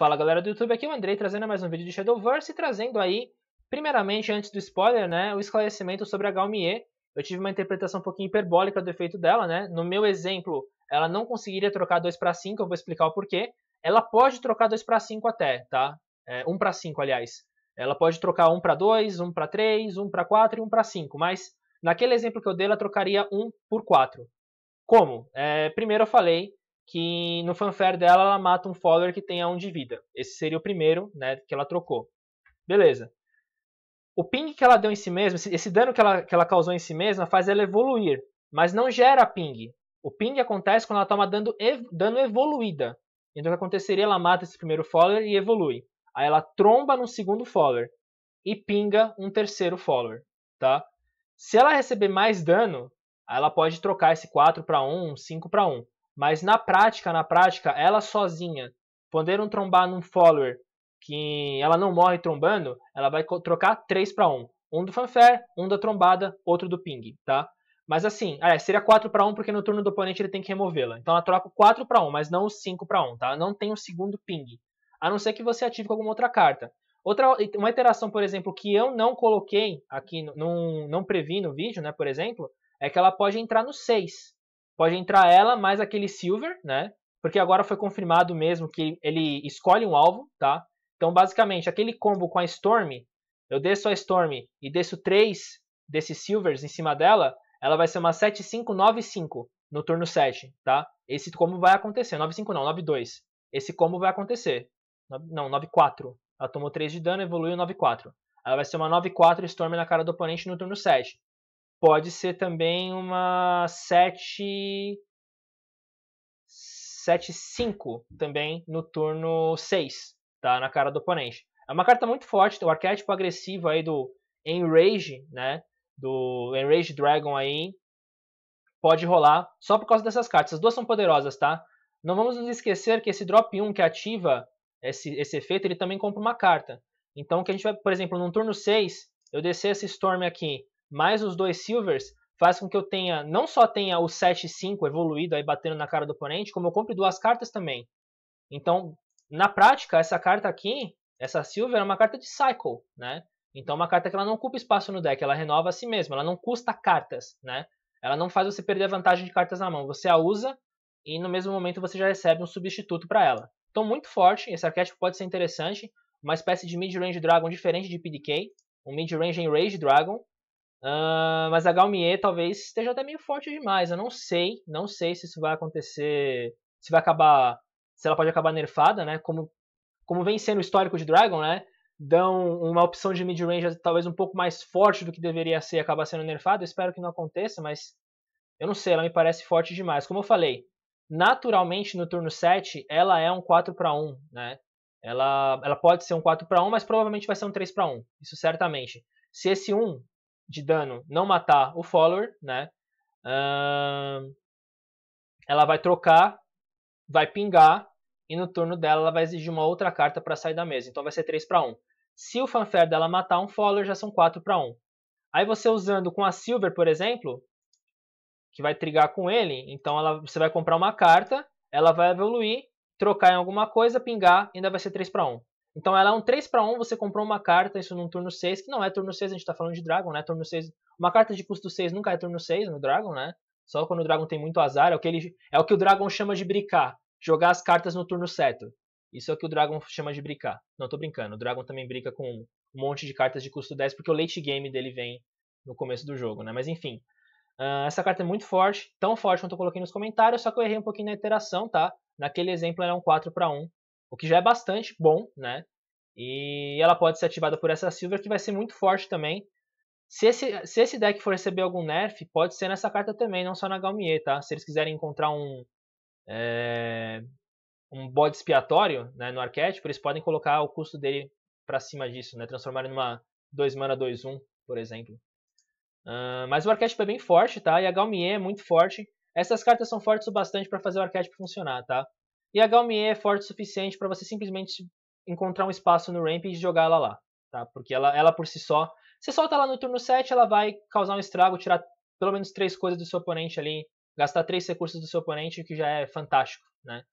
Fala galera do YouTube, aqui é o Andrei trazendo mais um vídeo de Shadowverse e trazendo aí, primeiramente, antes do spoiler, né, o esclarecimento sobre a Galmier. Eu tive uma interpretação um pouquinho hiperbólica do efeito dela, né? No meu exemplo, ela não conseguiria trocar 2 para 5, eu vou explicar o porquê. Ela pode trocar 2 para 5 até, tá? 1 para 5, aliás. Ela pode trocar 1 para 2, 1 para 3, 1 para 4 e 1 para 5, mas naquele exemplo que eu dei, ela trocaria 1 por 4. Como? É, primeiro eu falei que no fanfare dela ela mata um follower que tenha um de vida. Esse seria o primeiro, né, que ela trocou. Beleza. O ping que ela deu em si mesma, esse dano que ela, que ela causou em si mesma faz ela evoluir, mas não gera ping. O ping acontece quando ela toma dano, ev dano evoluída. Então o que aconteceria? Ela mata esse primeiro follower e evolui. Aí ela tromba no segundo follower e pinga um terceiro follower, tá? Se ela receber mais dano, ela pode trocar esse 4 para 1, 5 para 1. Mas na prática, na prática, ela sozinha, podendo trombar num follower que ela não morre trombando, ela vai trocar 3 para 1. Um do fanfare, um da trombada, outro do ping, tá? Mas assim, é, seria 4 para 1 porque no turno do oponente ele tem que removê-la. Então ela troca 4 para 1, mas não o 5 para 1, tá? Não tem o um segundo ping. A não ser que você ative com alguma outra carta. Outra, uma iteração, por exemplo, que eu não coloquei aqui, num, não previ no vídeo, né, por exemplo, é que ela pode entrar no 6. Pode entrar ela mais aquele Silver, né? Porque agora foi confirmado mesmo que ele escolhe um alvo, tá? Então, basicamente, aquele combo com a Storm, eu desço a Storm e desço 3 desses Silvers em cima dela, ela vai ser uma 7-5-9-5 no turno 7, tá? Esse combo vai acontecer. 9-5 não, 9-2. Esse combo vai acontecer. Não, 9-4. Ela tomou 3 de dano, evoluiu 9-4. Ela vai ser uma 9-4 Storm na cara do oponente no turno 7 pode ser também uma 7 7 5 também no turno 6, tá? Na cara do oponente. É uma carta muito forte, o arquétipo agressivo aí do Enrage, né? Do Enrage Dragon aí pode rolar só por causa dessas cartas. As duas são poderosas, tá? Não vamos nos esquecer que esse drop 1 que ativa esse, esse efeito, ele também compra uma carta. Então, que a gente vai, por exemplo, num turno 6, eu descer esse Storm aqui mais os dois silvers faz com que eu tenha, não só tenha o 7-5 evoluído aí batendo na cara do oponente, como eu compre duas cartas também. Então, na prática, essa carta aqui, essa silver, é uma carta de cycle, né? Então, é uma carta que ela não ocupa espaço no deck, ela renova a si mesma, ela não custa cartas, né? Ela não faz você perder a vantagem de cartas na mão. Você a usa e no mesmo momento você já recebe um substituto para ela. Então, muito forte, esse arquétipo pode ser interessante. Uma espécie de mid-range dragon diferente de PDK, um mid-range enrage dragon, Uh, mas a Galmier talvez esteja até meio forte demais. Eu não sei, não sei se isso vai acontecer, se vai acabar, se ela pode acabar nerfada, né? Como, como vem sendo o histórico de Dragon, né? Dão uma opção de midrange talvez um pouco mais forte do que deveria ser e acabar sendo nerfada. Eu espero que não aconteça, mas eu não sei, ela me parece forte demais. Como eu falei, naturalmente no turno 7 ela é um 4 para 1, né? Ela, ela pode ser um 4 para 1, mas provavelmente vai ser um 3 para 1, isso certamente. Se esse 1 de dano não matar o follower, né? Uh, ela vai trocar, vai pingar, e no turno dela ela vai exigir uma outra carta para sair da mesa. Então vai ser 3 para 1. Se o fanfare dela matar um follower, já são 4 para 1. Aí você usando com a Silver, por exemplo, que vai trigar com ele, então ela, você vai comprar uma carta, ela vai evoluir, trocar em alguma coisa, pingar, ainda vai ser 3 para 1. Então ela é um 3 para 1, você comprou uma carta, isso num turno 6, que não é turno 6, a gente tá falando de Dragon, né? Turno 6, uma carta de custo 6 nunca é turno 6 no Dragon, né? Só quando o Dragon tem muito azar, é o que, ele, é o, que o Dragon chama de bricar, jogar as cartas no turno certo. Isso é o que o Dragon chama de bricar. Não, tô brincando, o Dragon também brinca com um monte de cartas de custo 10, porque o late game dele vem no começo do jogo, né? Mas enfim, uh, essa carta é muito forte, tão forte quanto eu coloquei nos comentários, só que eu errei um pouquinho na interação, tá? Naquele exemplo era é um 4 para 1, o que já é bastante bom, né? E ela pode ser ativada por essa Silver, que vai ser muito forte também. Se esse, se esse deck for receber algum nerf, pode ser nessa carta também, não só na Galmier, tá? Se eles quiserem encontrar um, é, um bode expiatório né, no arquétipo, eles podem colocar o custo dele para cima disso, né? Transformar ele numa 2 mana 2 1, por exemplo. Uh, mas o arquétipo é bem forte, tá? E a Galmier é muito forte. Essas cartas são fortes o bastante para fazer o arquétipo funcionar, tá? E a Galmier é forte o suficiente para você simplesmente encontrar um espaço no ramp e jogar ela lá, tá? Porque ela, ela por si só, você solta ela no turno 7, ela vai causar um estrago, tirar pelo menos três coisas do seu oponente ali, gastar três recursos do seu oponente, o que já é fantástico, né?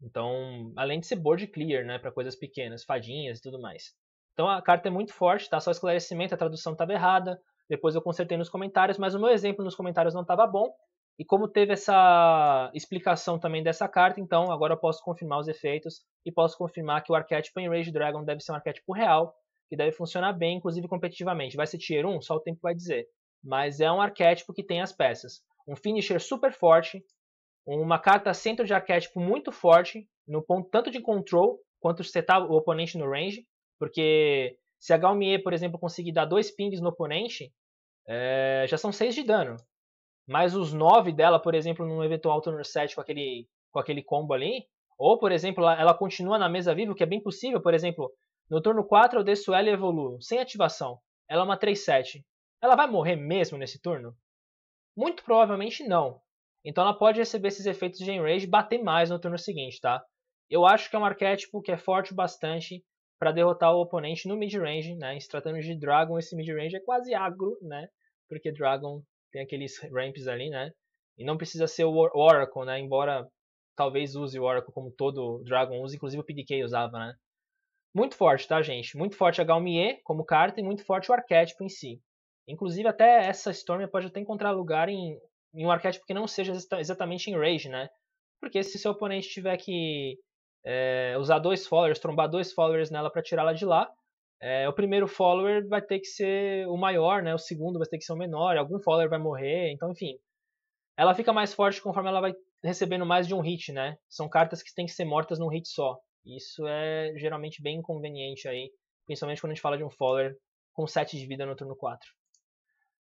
Então, além de ser board clear, né, para coisas pequenas, fadinhas e tudo mais. Então a carta é muito forte, tá? Só esclarecimento, a tradução estava errada. Depois eu consertei nos comentários, mas o meu exemplo nos comentários não estava bom. E como teve essa explicação também dessa carta, então agora eu posso confirmar os efeitos e posso confirmar que o arquétipo Enrage Dragon deve ser um arquétipo real, que deve funcionar bem, inclusive competitivamente. Vai ser tier 1? Só o tempo vai dizer. Mas é um arquétipo que tem as peças. Um finisher super forte, uma carta centro de arquétipo muito forte, no ponto tanto de control quanto de setar tá o oponente no range, porque se a Galmier, por exemplo, conseguir dar dois pings no oponente, é, já são seis de dano mas os nove dela, por exemplo, num eventual turno 7 com aquele, com aquele combo ali, ou, por exemplo, ela, continua na mesa viva, o que é bem possível, por exemplo, no turno 4 eu desço ela e evoluo, sem ativação. Ela é uma 3-7. Ela vai morrer mesmo nesse turno? Muito provavelmente não. Então ela pode receber esses efeitos de Enrage e bater mais no turno seguinte, tá? Eu acho que é um arquétipo que é forte bastante para derrotar o oponente no mid-range, né? se tratando de Dragon, esse mid-range é quase agro, né? Porque Dragon tem aqueles ramps ali, né? E não precisa ser o Oracle, né? Embora talvez use o Oracle como todo Dragon use, inclusive o PDK usava, né? Muito forte, tá, gente? Muito forte a Galmier como carta e muito forte o arquétipo em si. Inclusive, até essa Storm pode até encontrar lugar em, em um arquétipo que não seja exatamente em Rage, né? Porque se seu oponente tiver que é, usar dois followers, trombar dois followers nela para tirá-la de lá, é, o primeiro follower vai ter que ser o maior, né? O segundo vai ter que ser o menor, algum follower vai morrer, então enfim. Ela fica mais forte conforme ela vai recebendo mais de um hit, né? São cartas que têm que ser mortas num hit só. Isso é geralmente bem inconveniente aí, principalmente quando a gente fala de um follower com 7 de vida no turno 4.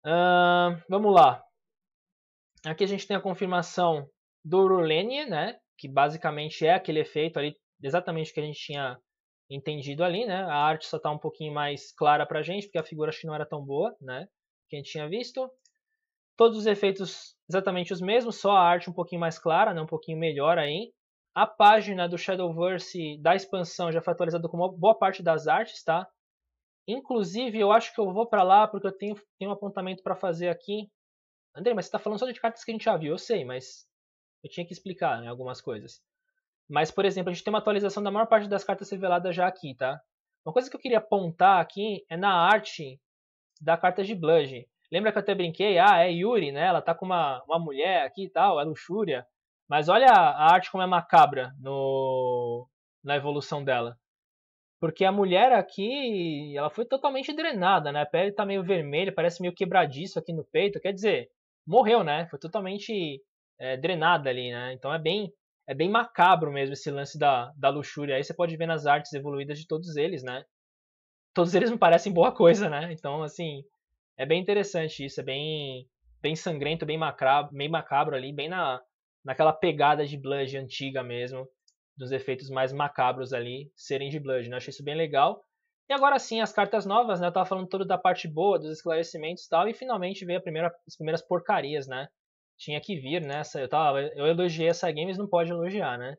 Uh, vamos lá. Aqui a gente tem a confirmação do Rulene, né? Que basicamente é aquele efeito ali, exatamente que a gente tinha entendido ali, né? A arte só tá um pouquinho mais clara para a gente, porque a figura acho que não era tão boa, né? Que a gente tinha visto. Todos os efeitos exatamente os mesmos, só a arte um pouquinho mais clara, né? um pouquinho melhor aí. A página do Shadowverse da expansão já foi atualizada com boa parte das artes, tá? Inclusive, eu acho que eu vou para lá porque eu tenho, tenho um apontamento para fazer aqui. André, mas você está falando só de cartas que a gente já viu, eu sei, mas eu tinha que explicar né, algumas coisas. Mas, por exemplo, a gente tem uma atualização da maior parte das cartas reveladas já aqui, tá? Uma coisa que eu queria apontar aqui é na arte da carta de Bludge. Lembra que eu até brinquei? Ah, é Yuri, né? Ela tá com uma, uma mulher aqui e tal, é luxúria. Mas olha a arte como é macabra no, na evolução dela. Porque a mulher aqui, ela foi totalmente drenada, né? A pele tá meio vermelha, parece meio quebradiço aqui no peito. Quer dizer, morreu, né? Foi totalmente é, drenada ali, né? Então é bem é bem macabro mesmo esse lance da, da luxúria. Aí você pode ver nas artes evoluídas de todos eles, né? Todos eles me parecem boa coisa, né? Então, assim, é bem interessante isso. É bem, bem sangrento, bem macabro, bem macabro ali, bem na, naquela pegada de Bludge antiga mesmo, dos efeitos mais macabros ali serem de Bludge. Né? Eu achei isso bem legal. E agora sim, as cartas novas, né? Eu tava falando toda da parte boa, dos esclarecimentos e tal, e finalmente veio primeira, as primeiras porcarias, né? tinha que vir, né? Eu, tava, eu elogiei essa games, não pode elogiar, né?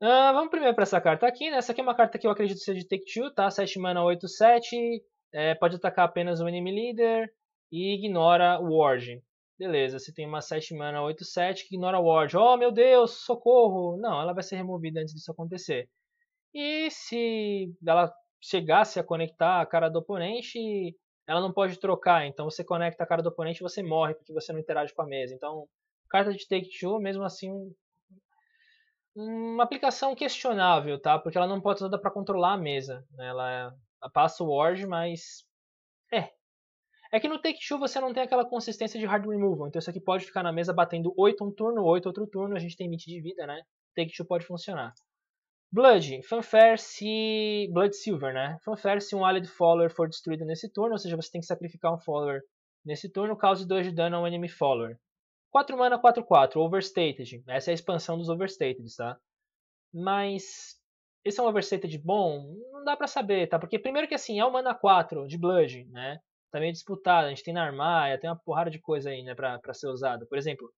Ah, vamos primeiro para essa carta aqui, né? Essa aqui é uma carta que eu acredito ser de Take-Two, tá? 7 mana, 8, 7. É, pode atacar apenas o enemy leader e ignora o Ward. Beleza, você tem uma 7 mana 8, 7 que ignora o Ward. Oh meu Deus, socorro! Não, ela vai ser removida antes disso acontecer. E se ela chegasse a conectar a cara do oponente, ela não pode trocar, então você conecta a cara do oponente e você morre porque você não interage com a mesa. Então, carta de Take Two, mesmo assim, uma aplicação questionável, tá? Porque ela não pode ser usada para controlar a mesa. Né? Ela, ela passa o Ward, mas. É. É que no Take Two você não tem aquela consistência de hard removal, então isso aqui pode ficar na mesa batendo 8 um turno, 8 outro turno, a gente tem limite de vida, né? Take Two pode funcionar. Blood, Fanfare se. Blood Silver, né? Fanfare se um Allied Follower for destruído nesse turno, ou seja, você tem que sacrificar um Follower nesse turno, cause 2 de dano a um enemy Follower. 4 mana, 4, 4, Overstated. Essa é a expansão dos Overstated, tá? Mas. Esse é um Overstated bom? Não dá para saber, tá? Porque, primeiro, que assim, é um mana 4 de Blood, né? Tá meio disputado, a gente tem na armária, tem uma porrada de coisa aí, né, pra, pra ser usado. Por exemplo,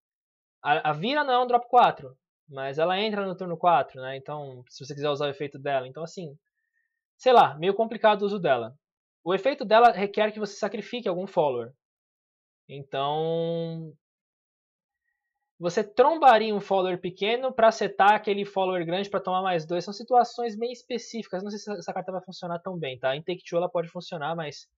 a, a Vira não é um drop 4, mas ela entra no turno 4, né? Então, se você quiser usar o efeito dela. Então, assim, sei lá, meio complicado o uso dela. O efeito dela requer que você sacrifique algum follower. Então, você trombaria um follower pequeno para setar aquele follower grande para tomar mais dois. São situações bem específicas. Não sei se essa carta vai funcionar tão bem, tá? Em Take Two ela pode funcionar, mas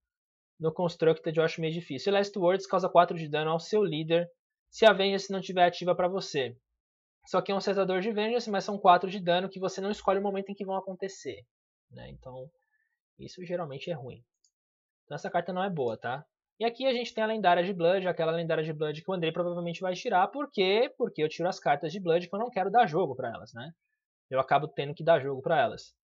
no Constructed eu acho meio difícil. E Last Words causa 4 de dano ao seu líder se a se não tiver ativa para você. Só que é um cessador de vengeance, mas são 4 de dano que você não escolhe o momento em que vão acontecer. Né? Então, isso geralmente é ruim. Então essa carta não é boa, tá? E aqui a gente tem a lendária de Blood, aquela lendária de Blood que o Andrei provavelmente vai tirar. Por quê? Porque eu tiro as cartas de Blood que eu não quero dar jogo para elas, né? Eu acabo tendo que dar jogo para elas.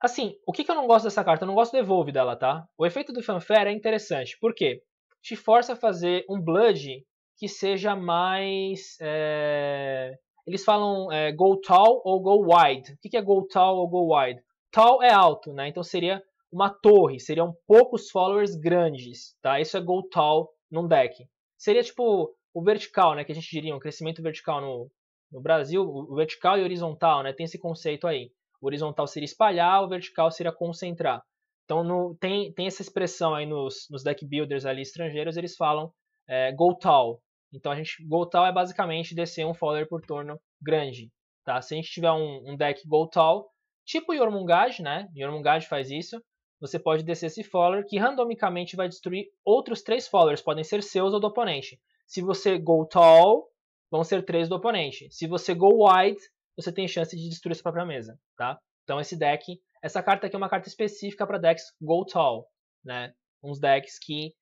Assim, o que, que eu não gosto dessa carta? Eu não gosto do Evolve dela, tá? O efeito do Fanfare é interessante. Por quê? Te força a fazer um Blood que seja mais. É... Eles falam é, go tall ou go wide. O que é go tall ou go wide? Tall é alto, né? Então seria uma torre, seriam poucos followers grandes, tá? Isso é go tall num deck. Seria tipo o vertical, né? Que a gente diria um crescimento vertical no, no Brasil, o vertical e horizontal, né? Tem esse conceito aí. O horizontal seria espalhar, o vertical seria concentrar. Então no, tem, tem essa expressão aí nos, nos deck builders ali estrangeiros, eles falam é, go tall, então a gente, Goltal é basicamente descer um folder por turno grande, tá? Se a gente tiver um, um deck Goltal, tipo Yormungand, né? Yormungand faz isso. Você pode descer esse folder que randomicamente vai destruir outros três followers, podem ser seus ou do oponente. Se você go tall, vão ser três do oponente. Se você go wide, você tem chance de destruir sua própria mesa, tá? Então esse deck, essa carta aqui é uma carta específica para decks go tall, né? Uns decks que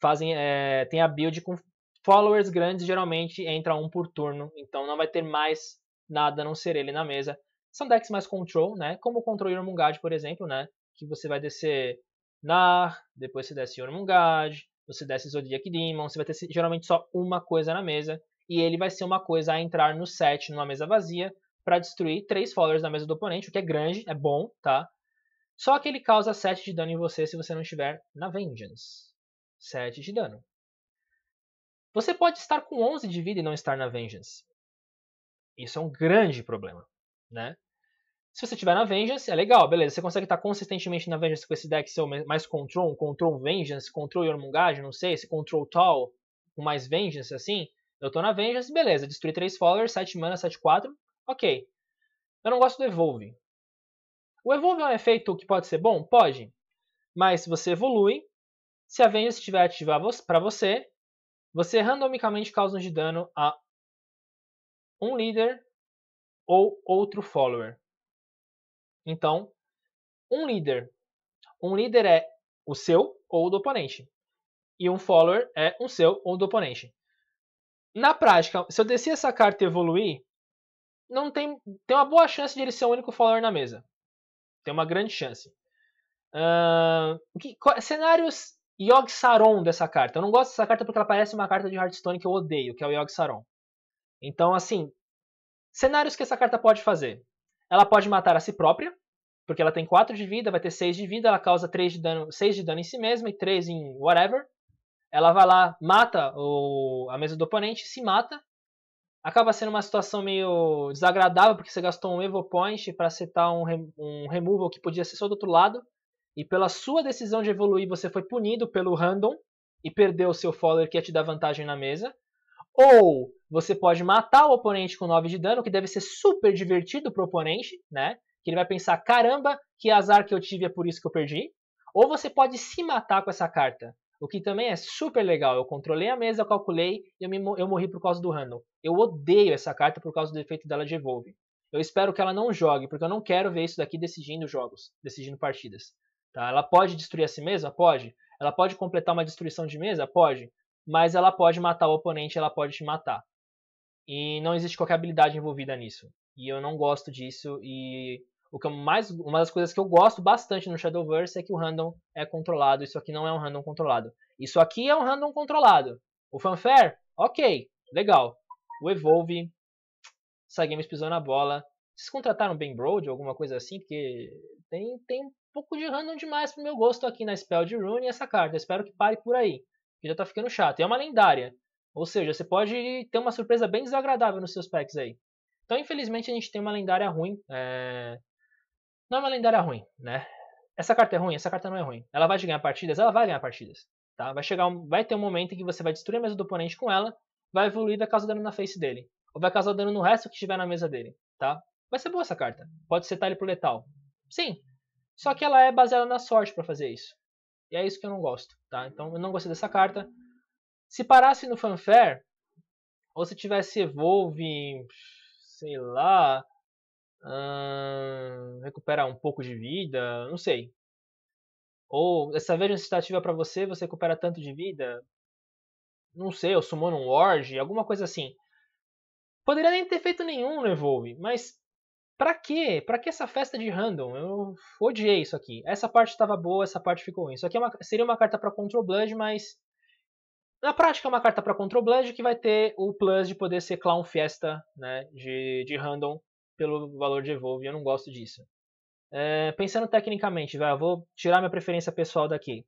fazem, é, tem a build com Followers grandes geralmente entra um por turno, então não vai ter mais nada a não ser ele na mesa. São decks mais control, né? Como o Control Yormungand, por exemplo, né? Que você vai descer Nar, depois você desce Yormungand, você desce Zodiac Demon, você vai ter geralmente só uma coisa na mesa, e ele vai ser uma coisa a entrar no set, numa mesa vazia, para destruir três followers na mesa do oponente, o que é grande, é bom, tá? Só que ele causa 7 de dano em você se você não estiver na Vengeance. 7 de dano. Você pode estar com 11 de vida e não estar na Vengeance. Isso é um grande problema, né? Se você tiver na Vengeance, é legal, beleza. Você consegue estar consistentemente na Vengeance com esse deck seu mais Control, um Control Vengeance, Control Yormungand, não sei, se Control Tall, com mais Vengeance, assim. Eu tô na Vengeance, beleza. Destruir 3 Followers, 7 mana, 7, 4, ok. Eu não gosto do Evolve. O Evolve é um efeito que pode ser bom? Pode. Mas se você evolui, se a Vengeance estiver ativa para você, você randomicamente causa de dano a um líder ou outro follower. Então, um líder. Um líder é o seu ou o do oponente. E um follower é um seu ou do oponente. Na prática, se eu descer essa carta e evoluir, não tem, tem uma boa chance de ele ser o único follower na mesa. Tem uma grande chance. Uh, que, cenários Yogg Saron dessa carta. Eu não gosto dessa carta porque ela parece uma carta de Hearthstone que eu odeio, que é o Yogg Saron. Então, assim, cenários que essa carta pode fazer. Ela pode matar a si própria, porque ela tem 4 de vida, vai ter 6 de vida, ela causa 3 de dano, 6 de dano em si mesma e 3 em whatever. Ela vai lá, mata o, a mesa do oponente, se mata. Acaba sendo uma situação meio desagradável, porque você gastou um Evo Point para setar um, um removal que podia ser só do outro lado e pela sua decisão de evoluir você foi punido pelo random e perdeu o seu follower que ia te dar vantagem na mesa. Ou você pode matar o oponente com 9 de dano, que deve ser super divertido pro oponente, né? Que ele vai pensar, caramba, que azar que eu tive, é por isso que eu perdi. Ou você pode se matar com essa carta, o que também é super legal. Eu controlei a mesa, eu calculei e eu, me, eu morri por causa do random. Eu odeio essa carta por causa do efeito dela de evolve. Eu espero que ela não jogue, porque eu não quero ver isso daqui decidindo jogos, decidindo partidas. Tá? Ela pode destruir a si mesma? Pode. Ela pode completar uma destruição de mesa? Pode. Mas ela pode matar o oponente, ela pode te matar. E não existe qualquer habilidade envolvida nisso. E eu não gosto disso. E o que mais, uma das coisas que eu gosto bastante no Shadowverse é que o random é controlado. Isso aqui não é um random controlado. Isso aqui é um random controlado. O Fanfare, ok, legal. O Evolve, Sagames pisou na bola. Vocês contrataram Ben Brode ou alguma coisa assim? Porque tem, tem pouco de random demais pro meu gosto aqui na spell de Rune essa carta. Eu espero que pare por aí, que já tá ficando chato. E é uma lendária, ou seja, você pode ter uma surpresa bem desagradável nos seus packs aí. Então, infelizmente, a gente tem uma lendária ruim. É... Não é uma lendária ruim, né? Essa carta é ruim, essa carta não é ruim. Ela vai ganhar partidas, ela vai ganhar partidas. Tá? Vai, chegar um... vai ter um momento em que você vai destruir a mesa do oponente com ela, vai evoluir e vai causar dano na face dele. Ou vai causar dano no resto que estiver na mesa dele. Tá? Vai ser boa essa carta. Pode setar ele pro letal. Sim, só que ela é baseada na sorte para fazer isso. E é isso que eu não gosto, tá? Então eu não gostei dessa carta. Se parasse no fanfare, ou se tivesse evolve, sei lá, hum, recuperar um pouco de vida, não sei. Ou essa veja estativa para você, você recupera tanto de vida, não sei, ou sumou num Ward, alguma coisa assim. Poderia nem ter feito nenhum no Evolve, mas Pra quê? Pra que essa festa de random? Eu odiei isso aqui. Essa parte estava boa, essa parte ficou ruim. Isso aqui é uma, seria uma carta para Control Blood, mas. Na prática é uma carta para Control Blood que vai ter o plus de poder ser Clown Fiesta né, de, de random pelo valor de Evolve. Eu não gosto disso. É, pensando tecnicamente, vou tirar minha preferência pessoal daqui.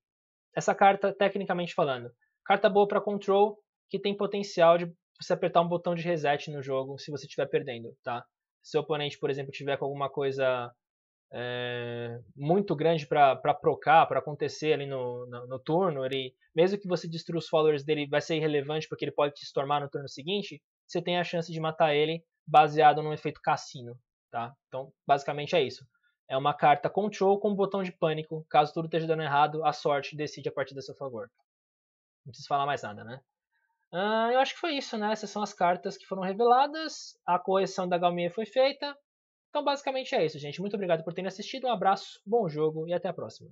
Essa carta, tecnicamente falando, carta boa para Control que tem potencial de você apertar um botão de reset no jogo se você estiver perdendo, tá? seu oponente, por exemplo, tiver com alguma coisa é, muito grande para procar, para acontecer ali no, no, no, turno, ele, mesmo que você destrua os followers dele, vai ser irrelevante porque ele pode te stormar no turno seguinte, você tem a chance de matar ele baseado num efeito cassino. Tá? Então, basicamente é isso. É uma carta control com um botão de pânico. Caso tudo esteja dando errado, a sorte decide a partir a seu favor. Não preciso falar mais nada, né? Uh, eu acho que foi isso, né? Essas são as cartas que foram reveladas, a correção da Galminha foi feita. Então, basicamente é isso, gente. Muito obrigado por terem assistido, um abraço, bom jogo e até a próxima.